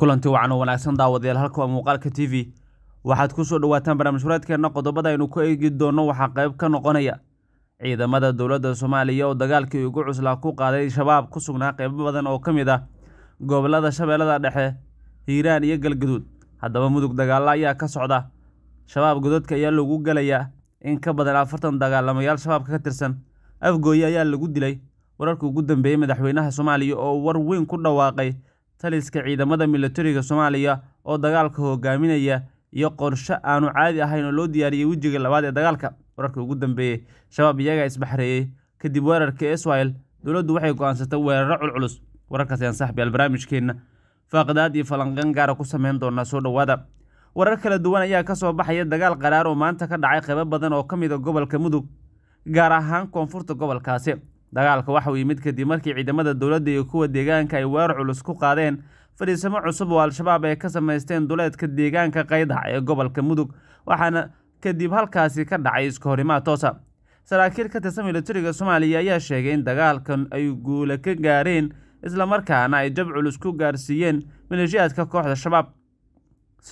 kulanti wacan oo wanaagsan daawadayaal halka waa muuqaalka t v waxaad ku soo dhawaataan barnaamij wareedkeenna qodobada aynu ku eegi doonno waxaa qayb ka noqonaya ciidamada dowladda soomaaliya oo dagaalkii ugu cuslaa ku qaaday shabaab ku sugnaa qaybo badan oo ka mid ah gobollada shabeellada dhexe hiiraan iyo galgaduud haddaba mudug dagaalla ayaa ka socda shabaab godadka ayaa lagu gelayaa in ka badan afartan dagaalamayaal shabaabka ka tirsan afgooye ayaa lagu dilay wararkii ugu dambeeyey madaxweynaha soomaaliya oo war weyn ku dhawaaqay taliska ciidamada milatariga soomaaliya oo dagaalka hogaaminaya iyo qorsho aanu caadi ahayn oo loo diyaariyey wejiga labaad ee dagaalka wararka ugu dambeeyey shabaab iyagaa isbaxreeyey kadib weerarka israel dowladdu waxay go'aansatay weeraro culculus wararkaas ayaan saaxbi barnaamijkeenna faaqdaad iyo falanqan ah ku samayn doonaa soo dhowaada warar kala duwan ayaa ka soo baxaya dagaal qaraar oo maanta ka dhacay qaybo badan oo ka mid a ah gobolka mudug gaar ahaan koonfurta gobolkaasi dagaalka waxauu yimid kadib markii ciidamada dowladda iyo kuwa deegaanka ay weerar culus ku qaadeen fadhiisamo cusub oo al-shabaab ay ka samaysteen duleedka deegaanka qaydhac ee gobolka mudug waxaana kadib halkaasi ka dhacay iska horimaad toosa saraakiil ka tirsan milatariga soomaaliya ayaa sheegay in dagaalkan ay guula ka gaareen isla markaana ay jab culus ku gaarsiiyeen maleeshiyaadka kooxda shabaab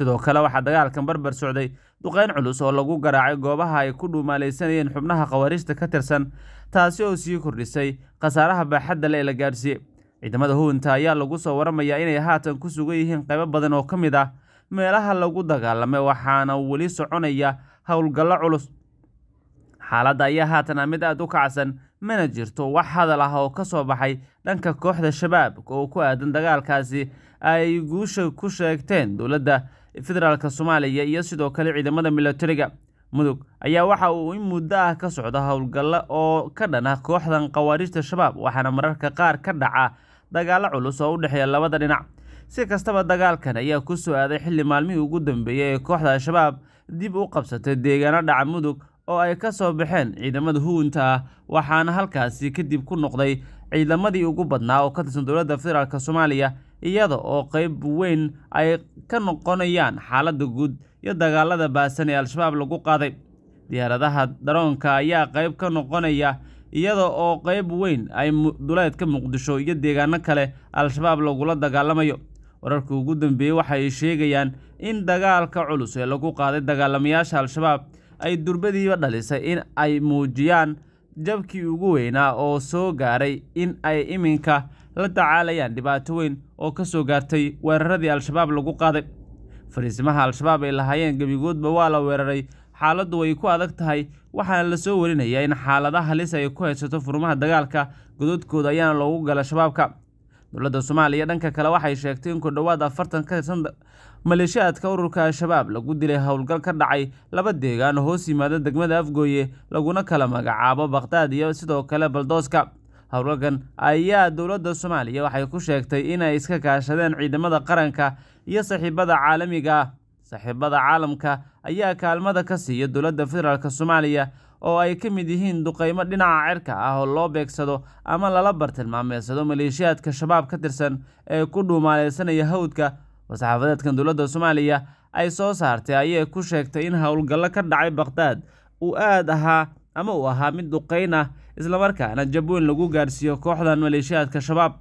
sidoo kale waxaa dagaalkan barbar socday duqeyn culus oo lagu garaacay goobaha ay ku dhuumaalaysanayeen xubnaha khawaarijta ka tirsan taasi oo sii kordhisay khasaaraha baaxadda le ee la gaadhsiiye ciidamada huwanta ayaa lagu soo waramayaa inay haatan ku sugan yihiin qaybo badan oo ka mid ah meelaha lagu dagaalamay waxaana weli soconaya howlgallo culus xaaladda ayaa haatan ah mid aad u kacsan mana jirto wax hadal ah oo ka soo baxay dhanka kooxda shabaab oo ku aadan dagaalkaasi ay guusha ku sheegteen dowladda federaalka soomaaliya iyo sidoo kale ciidamada milatariga mudug ayaa waxa uu in muddo ah ka socda howlgallo oo ka dhana kooxdan khawaariijta shabaab waxaana mararka qaar ka dhaca dagaalo culus oo u dhexeeya labada dhinac si kastaba dagaalkan ayaa ku soo aaday xilli maalmihii ugu dambeeyey ee kooxda al-shabaab dib u qabsatay deegaano dhaca mudug oo ay ka soo baxeen ciidamada huunta ah waxaana halkaasi kadib ku noqday ciidamadii ugu badnaa oo ka tirsan dowladda federaalk soomaaliya iyada oo qayb weyn ay ka noqonayaan xaaladda guud iyo dagaalada baasan ee al-shabaab lagu qaaday diyaaradaha daroonka ayaa qayb ka noqonaya iyada oo qayb weyn ay duleedka muqdisho iyo deegaano kale al-shabaab lagula dagaalamayo wararka ugu dambeeyey waxay sheegayaan in dagaalka culus ee lagu qaaday dagaalamayaasha al-shabaab ay durbadiiba dhalisay in ay muujiyaan jabkii ugu weynaa oo soo gaaray in ay iminka la dacaalayaan dhibaato weyn oo ka soo gaartay weeraradii al-shabaab lagu qaaday fariisimaha al-shabaab ay lahaayeen gebigoodba waa la weeraray xaaladdu way ku adag tahay waxaana la soo warinayaa in xaalada halis ay ku haysato furmaha dagaalka godadkooda ayaana loogu gala shabaabka dowladda soomaaliya dhanka kale waxay sheegtay in ku dhowaad afartan ka tirsan maleeshiyaadka ururka al-shabaab lagu dilay howlgal ka dhacay laba deegaan oo hoos yimaada degmada afgooye laguna kala magacaabo bakhdad iyo sidoo kale baldooska howlgagan ayaa dowladda soomaaliya waxay ku sheegtay inay iska kaashadeen ciidamada qaranka iyo saxiibada caalamiga ah. saxiibada caalamka ayaa kaalmada ka siiya dowladda federaalk soomaaliya oo ay ka mid yihiin duqeymo dhinaca cirka ah oo loo beegsado ama lala bartilmaameedsado maleeshiyaadka shabaab ka tirsan ee ku dhuumaaleysanaya hawdka masaxaafadeedkan dowladda soomaaliya ay soo saartay ayay ku sheegtay in howlgallo ka dhacay bakhdad uu aad ahaa ama uu ahaa mid duqeyn ah islamarkaana jabweyn lagu gaadhsiiyo kooxdan maleeshiyaadka shabaab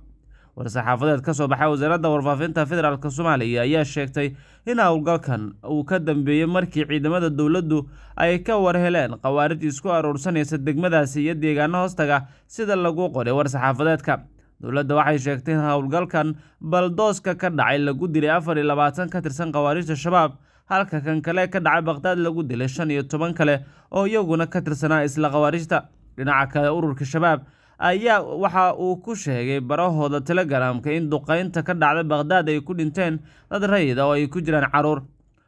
war-saxaafadeed ka soo baxay wasaaradda warfaafinta federaalk soomaaliya ayaa sheegtay in howlgalkan uu ka dambeeyey markii ciidamada dowladdu ay ka war heleen khawaarid isku aruursanaysa degmadaasi iyo deegaano hoostaga sida lagu qoray war-saxaafadeedka dowladda waxay sheegtay in howlgalkan baldooska ka dhacay lagu dilay afar iyo labaatan ka tirsan khawaarijta shabaab halka kan kale ka dhacay bakdaad lagu dilay shan iyo toban kale oo iyaguna ka tirsanaa isla khawaarijta dhinaca kale ururka shabaab ayaa waxa uu ku sheegay barahooda telegaraamka in duqaynta ka dhacda bakhdaad ay ku dhinteen dad rayida oo ay ku jiraan caruur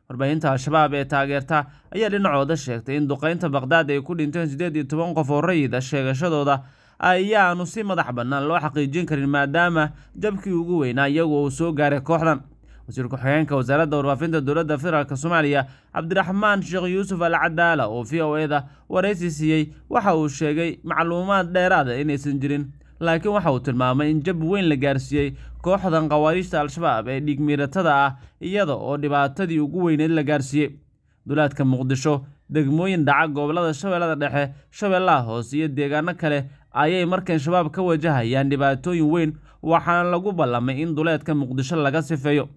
warbaahinta al-shabaab ee taageerta ayaa dhinacooda sheegtay in duqaynta bakhdaad ay ku dhinteen siddeed iyo toban qof oo rayida sheegashadooda ayaanu si madax bannaan loo xaqiijin karin maadaama jabkii ugu weynaa iyagu uu soo gaaray kooxdan wasiir ku-xigeenka wasaaradda warfaafinta dowladda federaalk soomaaliya cabdiraxmaan sheekh yuusuf al cadaala oo v o eda waraysi siiyey waxa uu sheegay macluumaad dheeraada ah inaysan jirin laakiin waxa uu tilmaamay in jab weyn la gaarsiiyey kooxdan khawaariijta al-shabaab ee dhiigmiiratada ah iyada oo dhibaatadii ugu weyneed la gaarsiiyey duleedka muqdisho degmooyin dhaca gobollada shabeellada dhexe shabeellaha hoose iyo deegaano kale ayay markan shabaab ka wajahayaan dhibaatooyin weyn waxaana lagu ballamay in duleedka muqdisho laga sifeeyo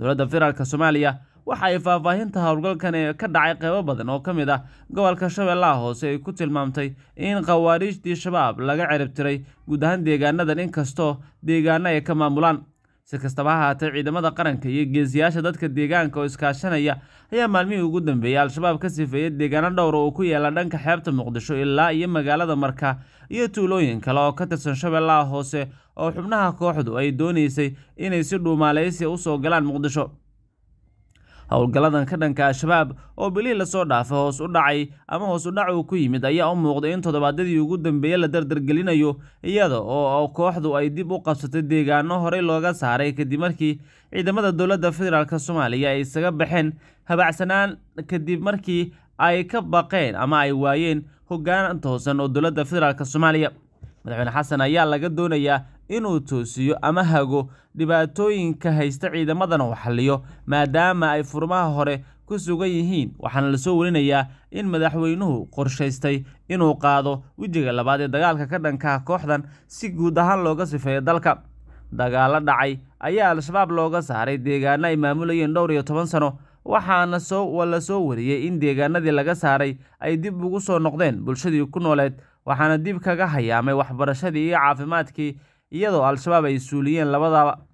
dowladda federaalk soomaaliya waxa ay faahfaahinta howlgalkan ka dhacay qaybo badan oo ka mid ah gobolka shabeellaha hoose ay ku tilmaamtay in khawaariijdii shabaab laga cirib guud ahaan deegaanadan inkastoo deegaano ay ka maamulaan si kastaba haatee ciidamada qaranka iyo geesiyaasha dadka deegaanka oo iskaashanaya ayaa maalmihii ugu dambeeyey al-shabaab ka sifeeyay deegaano dhowr ah oo uu ku yeela dhanka xeebta muqdisho ilaa iyo magaalada marka iyo tuulooyin kale oo ka tirsan shabeellaha hoose oo xubnaha kooxdu ay doonaysay inay si dhuumaalaysiya ah soo galaan muqdisho howlgalladan ka dhanka al-shabaab oo bilihii lasoo dhaafay hoos u dhacay ama hoos u dhac uu ku yimid ayaa u muuqday in toddobaadadii ugu dambeeye la dardargelinayo iyada oo kooxdu ay dib u qabsatay deegaano horey looga saaray kadib markii ciidamada dowladda federaalk soomaaliya ay isaga baxeen habacsanaan kadib markii ay ka baqeen ama ay waayeen hoggaan toosan oo dowladda federaalk soomaaliya madaxweyne xasan ayaa laga doonayaa inuu toosiyo ama hago dhibaatooyinka haysta ciidamadana uu xalliyo maadaama ay furmaha hore ku sugan yihiin waxaana la soo warinayaa in madaxweynuhu qorshaystay inuu qaado wejiga labaad ee dagaalka ka dhankaha kooxdan si guud ahaan looga sifeeyo dalka dagaallo dhacay ayaa al-shabaab looga saaray deegaano ay maamulayeen dhowr iyo toban sano waxaana soo la soo wariyey in deegaanadii laga saaray ay dib ugu soo noqdeen bulshadii ku nooleed waxaana dib kaga hayaamay waxbarashadii iyo caafimaadkii iyadoo al-shabaab ay suuliyeen labadaba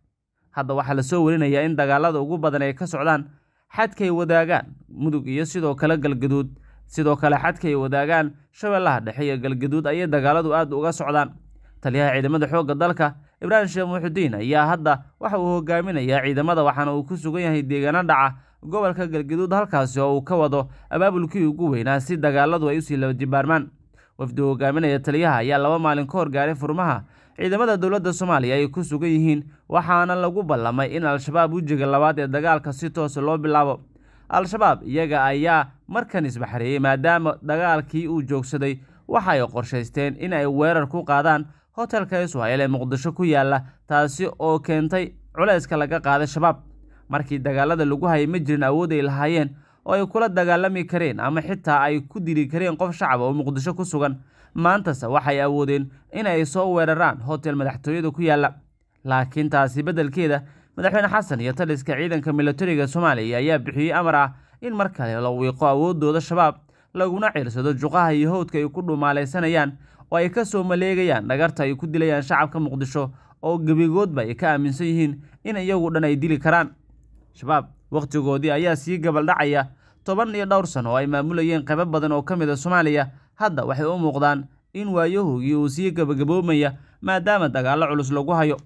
hadda waxaa la soo warinayaa in dagaalada ugu badan ay ka socdaan xadkay wadaagaan mudug iyo sidoo kale galgaduud sidoo kale xadkay wadaagaan shabeellaha dhexe iyo galgaduud ayay dagaaladu aad uga socdaan taliyaha ciidamada xoogga dalka ibraahim sheekh muxudiin ayaa hadda waxa uu hogaaminayaa ciidamada waxaana uu ku sugan yahay deegaano dhaca gobolka galgaduud halkaasi oo uu ka wado abaabulkii ugu weynaa si dagaaladu ay usii labajibaarmaan wafdi u hogaaminaya taliyaha ayaa laba maalin ka hor gaaray furmaha ciidamada dowladda soomaaliya ay ku sugan yihiin waxaana lagu ballamay in al-shabaab wejiga labaad ee dagaalka si toosa loo bilaabo al-shabaab iyaga ayaa markan isbaxreeyey maadaama dagaalkii uu joogsaday waxa ay qorshaysteen in ay weerar ku qaadaan hotelka suhayl ee muqdisho ku yaalla taasi oo keentay culayska laga qaaday shabaab markii dagaalada lagu hayay ma jirin awood ay lahaayeen oo ay kula dagaalami kareen ama xitaa ay ku dili kareen qof shacab oo muqdisho ku sugan maantase waxay awoodeen in ay soo weeraraan hotel madaxtooyada ku yaalla laakiin taasi beddelkeeda madaxweyne xasan iyo taliska ciidanka milatariga soomaaliya ayaa bixiyey amar ah in mar kale la wiiqo awooddooda shabaab laguna ciirsado juqaha iyo howdka ay ku dhumaalaysanayaan oo ay ka soo maleegayaan dhagarta ay ku dilayaan shacabka muqdisho oo gebigoodba ay ka aaminsan yihiin in iyagu dhan ay dili karaan shabaab wakhtigoodii ayaa sii gabaldhacaya toban iyo dhowr sano oo ay maamulayeen qaybo badan oo ka mid a ah soomaaliya hadda waxay u muuqdaan in waayahoogii uu sii gabagaboomaya maadaama dagaallo culus lagu hayo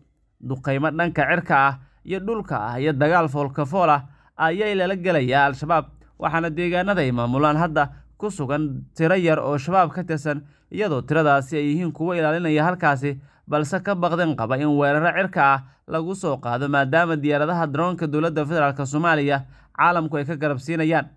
duqaymo dhanka cirka ah iyo dhulka ah iyo dagaal foolkafool ah ayay lala gelayaa al-shabaab waxaana deegaanada ay maamulaan hadda ku sugan tiro yar oo shabaab ka tirsan iyadoo tiradaasi ay yihiin kuwo ilaalinaya halkaasi balse ka baqdeen qaba in weeraro cirka ah lagu soo qaado maadaama diyaaradaha daroonka dowladda federaalk soomaaliya caalamku ay ka garabsiinayaan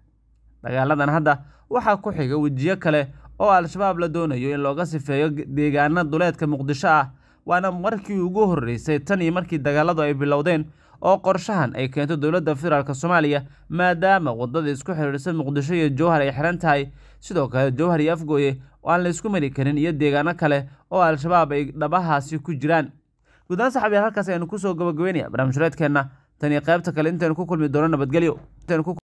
dagaaladan hadda waxaa ku xiga wejiyo kale oo al-shabaab la doonayo in looga sifeeyo deegaana duleedka muqdisho ah waana markii ugu horreysay tan iyo markii dagaaladu ay bilowdeen oo qorshahan ay keento dowladda federaalk soomaaliya maadaama waddada isku xidhiidhsan muqdisho iyo jowhar ay xihan tahay sidoo kale jowhar iyo afgooye oo aan laysku mari karin iyo deegaano kale oo al-shabaab ay dhabahaasi ku jiraan guudaan saxabiyaal halkaas aynu kusoo gabagabeynaya barnaamij hureedkeenna tan iyo qaybta kale intaynu ku kulmi doono nabadgelyo